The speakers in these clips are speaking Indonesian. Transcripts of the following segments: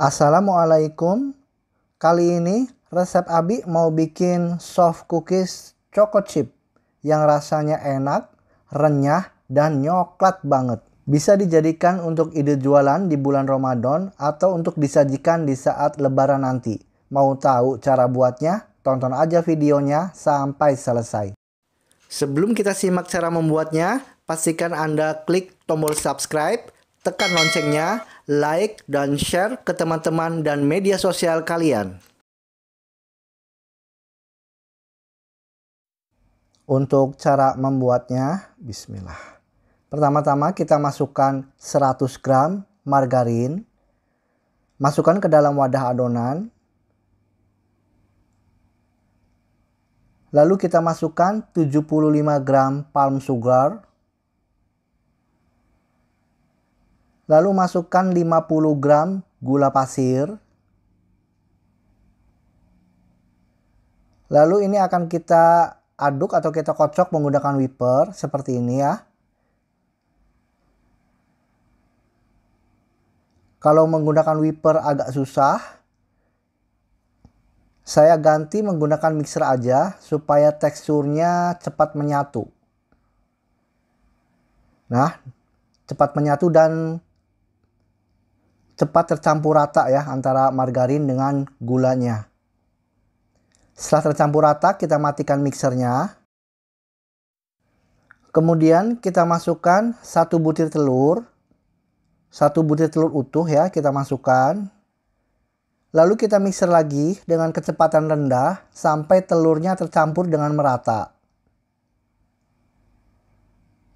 Assalamualaikum. Kali ini resep Abi mau bikin soft cookies choco chip yang rasanya enak, renyah, dan nyoklat banget. Bisa dijadikan untuk ide jualan di bulan Ramadan atau untuk disajikan di saat lebaran nanti. Mau tahu cara buatnya? Tonton aja videonya sampai selesai. Sebelum kita simak cara membuatnya, pastikan Anda klik tombol subscribe tekan loncengnya, like, dan share ke teman-teman dan media sosial kalian. Untuk cara membuatnya, bismillah. Pertama-tama kita masukkan 100 gram margarin. Masukkan ke dalam wadah adonan. Lalu kita masukkan 75 gram palm sugar Lalu masukkan 50 gram gula pasir. Lalu ini akan kita aduk atau kita kocok menggunakan wiper seperti ini ya. Kalau menggunakan wiper agak susah, saya ganti menggunakan mixer aja supaya teksturnya cepat menyatu. Nah, cepat menyatu dan cepat tercampur rata ya antara margarin dengan gulanya. Setelah tercampur rata, kita matikan mixernya. Kemudian kita masukkan satu butir telur. Satu butir telur utuh ya, kita masukkan. Lalu kita mixer lagi dengan kecepatan rendah sampai telurnya tercampur dengan merata.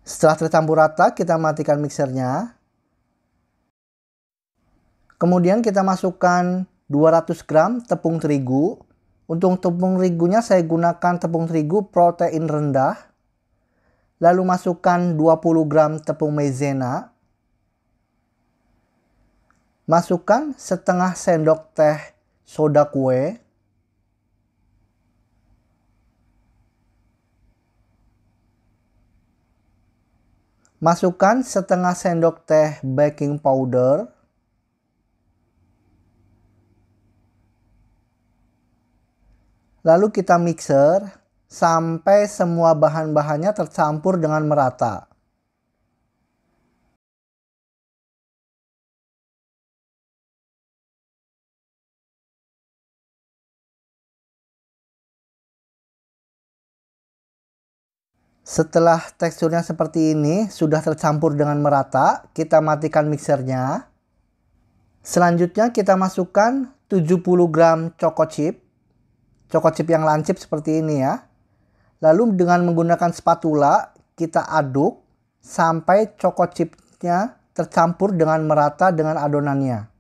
Setelah tercampur rata, kita matikan mixernya. Kemudian kita masukkan 200 gram tepung terigu. Untuk tepung terigunya saya gunakan tepung terigu protein rendah. Lalu masukkan 20 gram tepung maizena. Masukkan setengah sendok teh soda kue. Masukkan setengah sendok teh baking powder. Lalu kita mixer sampai semua bahan-bahannya tercampur dengan merata. Setelah teksturnya seperti ini, sudah tercampur dengan merata, kita matikan mixernya. Selanjutnya kita masukkan 70 gram choco chip coklat chip yang lancip seperti ini ya. Lalu dengan menggunakan spatula kita aduk sampai coklat chipnya tercampur dengan merata dengan adonannya.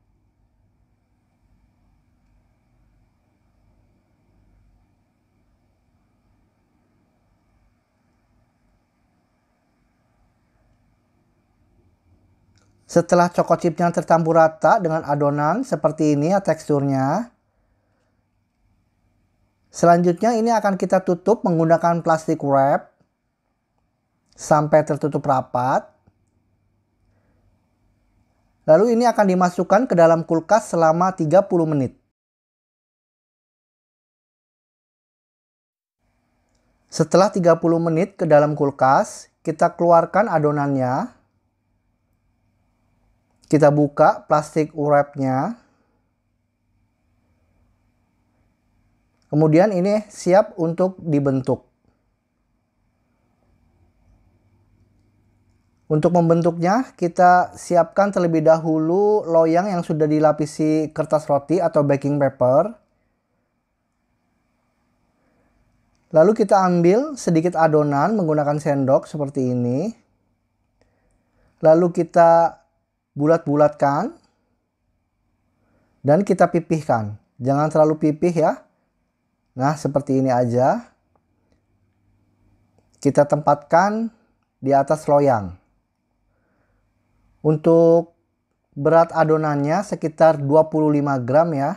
Setelah coklat chipnya tercampur rata dengan adonan seperti ini ya teksturnya. Selanjutnya ini akan kita tutup menggunakan plastik wrap sampai tertutup rapat. Lalu ini akan dimasukkan ke dalam kulkas selama 30 menit. Setelah 30 menit ke dalam kulkas, kita keluarkan adonannya. Kita buka plastik wrapnya. Kemudian ini siap untuk dibentuk. Untuk membentuknya, kita siapkan terlebih dahulu loyang yang sudah dilapisi kertas roti atau baking paper. Lalu kita ambil sedikit adonan menggunakan sendok seperti ini. Lalu kita bulat-bulatkan dan kita pipihkan. Jangan terlalu pipih ya. Nah, seperti ini aja. Kita tempatkan di atas loyang. Untuk berat adonannya sekitar 25 gram ya.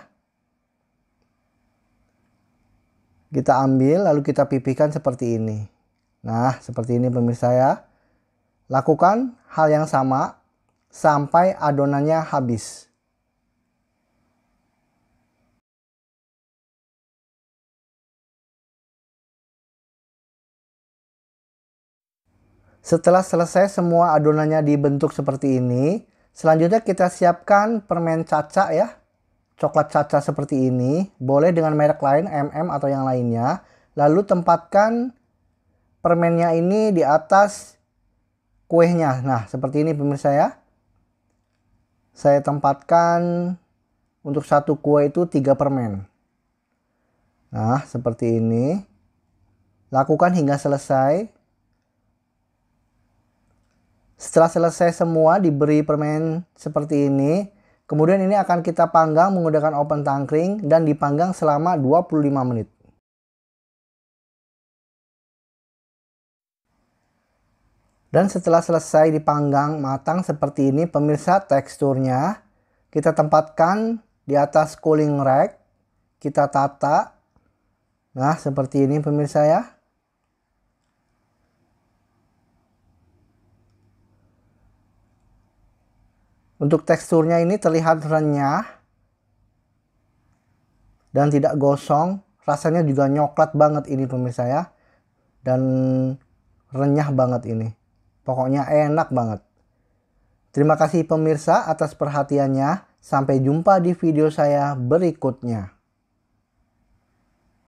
Kita ambil lalu kita pipihkan seperti ini. Nah, seperti ini pemirsa ya. Lakukan hal yang sama sampai adonannya habis. Setelah selesai semua adonannya dibentuk seperti ini, selanjutnya kita siapkan permen caca ya. Coklat caca seperti ini, boleh dengan merek lain MM atau yang lainnya. Lalu tempatkan permennya ini di atas kuenya. Nah, seperti ini pemirsa ya. Saya tempatkan untuk satu kue itu tiga permen. Nah, seperti ini. Lakukan hingga selesai. Setelah selesai semua diberi permen seperti ini, kemudian ini akan kita panggang menggunakan open tangkring dan dipanggang selama 25 menit. Dan setelah selesai dipanggang matang seperti ini pemirsa teksturnya kita tempatkan di atas cooling rack, kita tata. Nah, seperti ini pemirsa ya. Untuk teksturnya ini terlihat renyah dan tidak gosong. Rasanya juga nyoklat banget ini pemirsa ya. Dan renyah banget ini. Pokoknya enak banget. Terima kasih pemirsa atas perhatiannya. Sampai jumpa di video saya berikutnya.